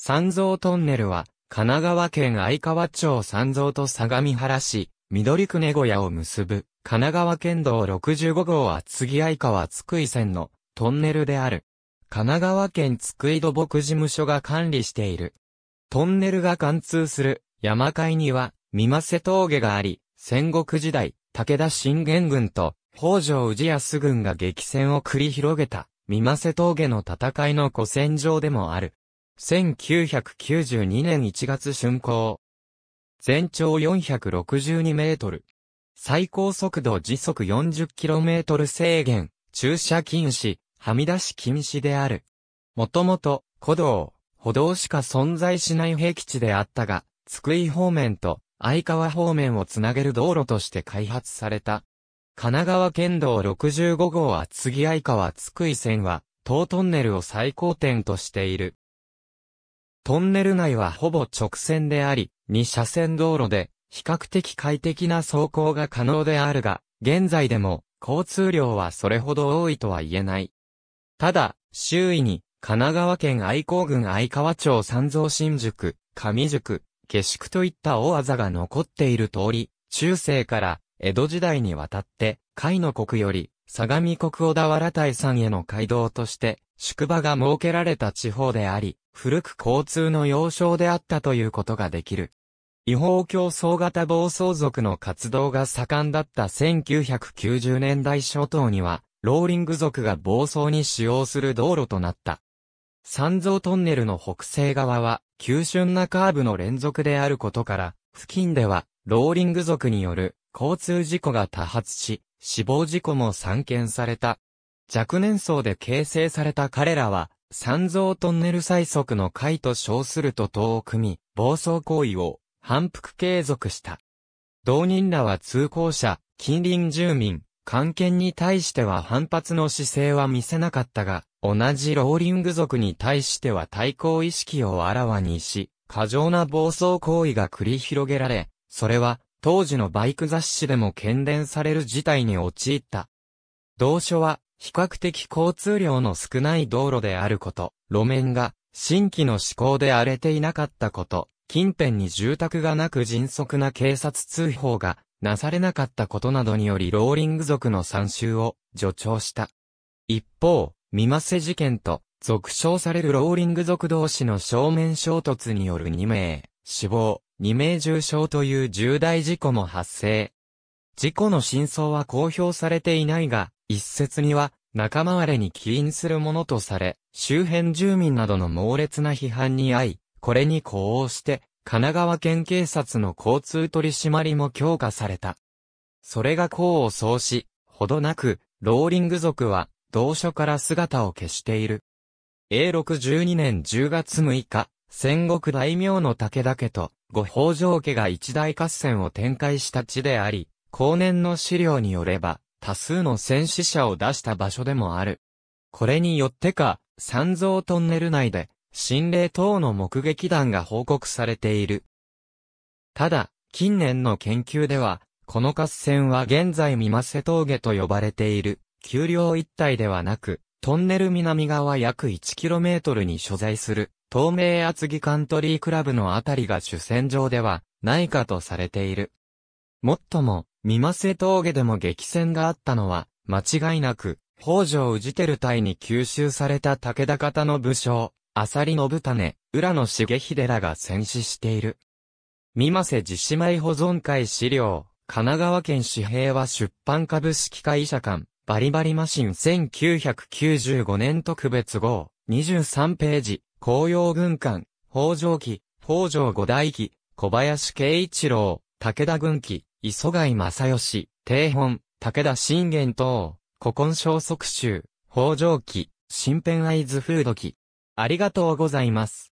三蔵トンネルは、神奈川県相川町三蔵と相模原市、緑区根小屋を結ぶ、神奈川県道65号厚木相川津久井線のトンネルである。神奈川県津久井土木事務所が管理している。トンネルが貫通する山海には、三瀬峠があり、戦国時代、武田信玄軍と北条氏康軍が激戦を繰り広げた、三瀬峠の戦いの古戦場でもある。1992年1月竣工。全長462メートル。最高速度時速4 0トル制限、駐車禁止、はみ出し禁止である。もともと、古道、歩道しか存在しない平地であったが、津久井方面と相川方面をつなげる道路として開発された。神奈川県道65号厚木相川津久井線は、東トンネルを最高点としている。トンネル内はほぼ直線であり、2車線道路で、比較的快適な走行が可能であるが、現在でも、交通量はそれほど多いとは言えない。ただ、周囲に、神奈川県愛工郡愛川町三蔵新宿、上宿、下宿といった大技が残っている通り、中世から江戸時代にわたって、甲斐の国より、相模国小田原大山への街道として、宿場が設けられた地方であり、古く交通の要衝であったということができる。違法競争型暴走族の活動が盛んだった1990年代初頭には、ローリング族が暴走に使用する道路となった。三蔵トンネルの北西側は、急峻なカーブの連続であることから、付近では、ローリング族による交通事故が多発し、死亡事故も散見された。若年層で形成された彼らは、三蔵トンネル最速の会と称すると党を組み、暴走行為を反復継続した。同人らは通行者、近隣住民、関係に対しては反発の姿勢は見せなかったが、同じローリング族に対しては対抗意識をあらわにし、過剰な暴走行為が繰り広げられ、それは当時のバイク雑誌でも懸伝される事態に陥った。同書は、比較的交通量の少ない道路であること、路面が、新規の施行で荒れていなかったこと、近辺に住宅がなく迅速な警察通報がなされなかったことなどによりローリング族の参集を助長した。一方、見ませ事件と、続称されるローリング族同士の正面衝突による2名、死亡、2名重傷という重大事故も発生。事故の真相は公表されていないが、一説には仲間割れに起因するものとされ、周辺住民などの猛烈な批判に遭い、これに呼応して、神奈川県警察の交通取り締まりも強化された。それが功を奏し、ほどなく、ローリング族は、同所から姿を消している。a 6 2年10月6日、戦国大名の武田家と、五宝城家が一大合戦を展開した地であり、後年の資料によれば、多数の戦死者を出した場所でもある。これによってか、三蔵トンネル内で、心霊等の目撃談が報告されている。ただ、近年の研究では、この合戦は現在三瀬峠と呼ばれている、丘陵一帯ではなく、トンネル南側約 1km に所在する、東名厚木カントリークラブのあたりが主戦場ではないかとされている。もっとも、三瀬峠でも激戦があったのは、間違いなく、北条氏ル隊に吸収された武田方の武将、浅利信種、浦野重秀らが戦死している。三瀬自治米保存会資料、神奈川県紙幣は出版株式会社館、バリバリマシン1995年特別号、23ページ。紅葉軍艦、北条記、北条五大記、小林慶一郎、武田軍記、磯貝正義、帝本、武田信玄等、古今小息集、北条記、新編合図風土記。ありがとうございます。